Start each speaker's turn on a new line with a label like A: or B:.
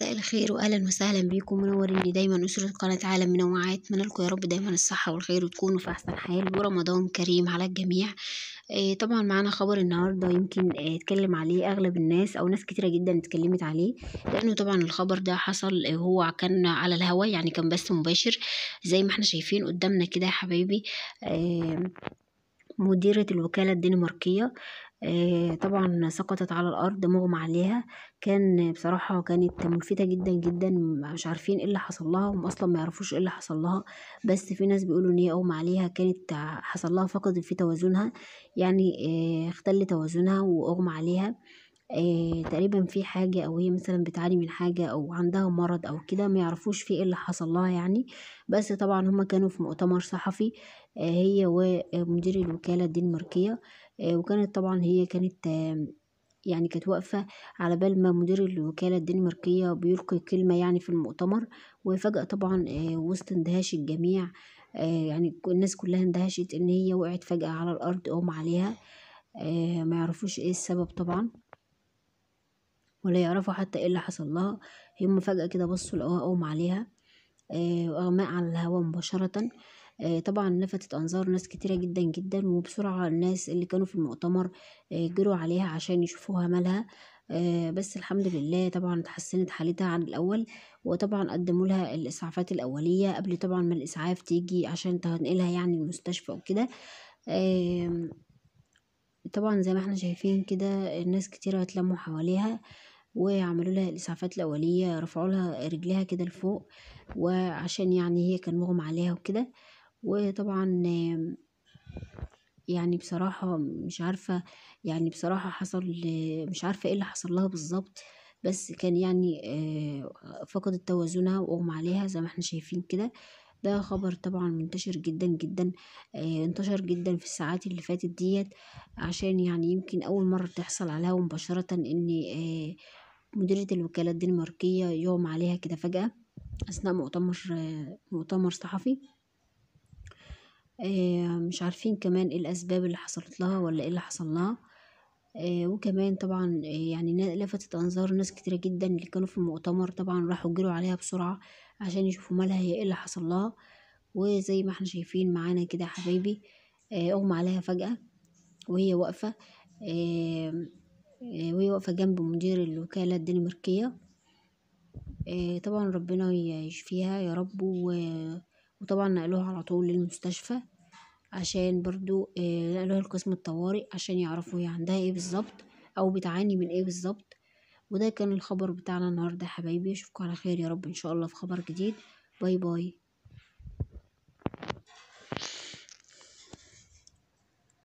A: مساء الخير واهلا وسهلا بيكم منورين دايما اسره قناه عالم منوعات منالكم يا رب دايما الصحه والخير وتكونوا في احسن حال ورمضان كريم على الجميع آه طبعا معانا خبر النهارده يمكن اتكلم آه، عليه اغلب الناس او ناس كتيره جدا اتكلمت عليه لانه طبعا الخبر ده حصل آه هو كان على الهوا يعني كان بث مباشر زي ما احنا شايفين قدامنا كده يا حبايبي آه، مديرة الوكالة الدنماركية آه، طبعا سقطت على الأرض مغمى عليها كان بصراحة كانت ملفتة جدا جدا مش عارفين ايه اللي حصلها هم أصلا ميعرفوش ايه اللي حصلها بس في ناس بيقولوا ان هي اغمى عليها كانت حصلها فقدت في توازنها يعني آه، اختل توازنها واغمى عليها آه، تقريبا في حاجة أو هي مثلا بتعاني من حاجة أو عندها مرض أو كده ما يعرفوش في ايه اللي حصل لها يعني بس طبعا هما كانوا في مؤتمر صحفي آه، هي ومدير الوكالة الدنماركية آه، وكانت طبعا هي كانت يعني كانت واقفة على بال ما مدير الوكالة الدنماركية بيلقي كلمة يعني في المؤتمر وفجأة طبعا وسط اندهاش الجميع يعني الناس كلها اندهشت ان هي وقعت فجأة على الارض قوم عليها ما يعرفوش ايه السبب طبعا ولا يعرفوا حتى ايه اللي حصل لها هم فجأة كده بصوا لقوها اغمى عليها آه، اغماء على الهواء مباشرة آه، طبعا لفتت انظار ناس كتيرة جدا جدا وبسرعة الناس اللي كانوا في المؤتمر آه، جروا عليها عشان يشوفوها مالها بس الحمد لله طبعا تحسنت حالتها عن الاول وطبعا قدموا لها الاسعافات الاولية قبل طبعا ما الاسعاف تيجي عشان تنقلها يعني المستشفى وكده طبعا زي ما احنا شايفين كده الناس كتيرة اتلموا حواليها وعملوا لها الاسعافات الاوليه رفعوا لها رجلها كده لفوق وعشان يعني هي كان مغمى عليها وكده وطبعا يعني بصراحة مش عارفة يعني بصراحة حصل مش عارفة ايه اللي حصل لها بالظبط بس كان يعني آه، فقدت توازنها واغمى عليها زي ما احنا شايفين كده ده خبر طبعا منتشر جدا جدا آه، انتشر جدا في الساعات اللي فاتت ديت عشان يعني يمكن اول مرة تحصل عليها مباشرة ان آه، مديرة الوكالة الدنماركية يوم عليها كده فجأة أثناء مؤتمر مؤتمر صحفي آه، مش عارفين كمان ايه الأسباب اللي حصلت لها ولا ايه اللي حصل لها آه، وكمان طبعا يعني لفتت أنظار ناس كتيرة جدا اللي كانوا في المؤتمر طبعا راحوا جروا عليها بسرعة عشان يشوفوا مالها هي ايه اللي حصل لها وزي ما احنا شايفين معانا كده يا حبايبي آه، اغمى عليها فجأة وهي واقفة آه، وهي واقفة جنب مدير الوكالة الدنماركية آه، طبعا ربنا يشفيها يا رب وطبعا نقلوها على طول للمستشفى عشان برضو آه، نقلوها لقسم الطوارئ عشان يعرفوا هي عندها ايه بالظبط او بتعاني من ايه بالظبط وده كان الخبر بتاعنا النهارده يا حبايبي اشوفكم على خير يا رب ان شاء الله في خبر جديد باي باي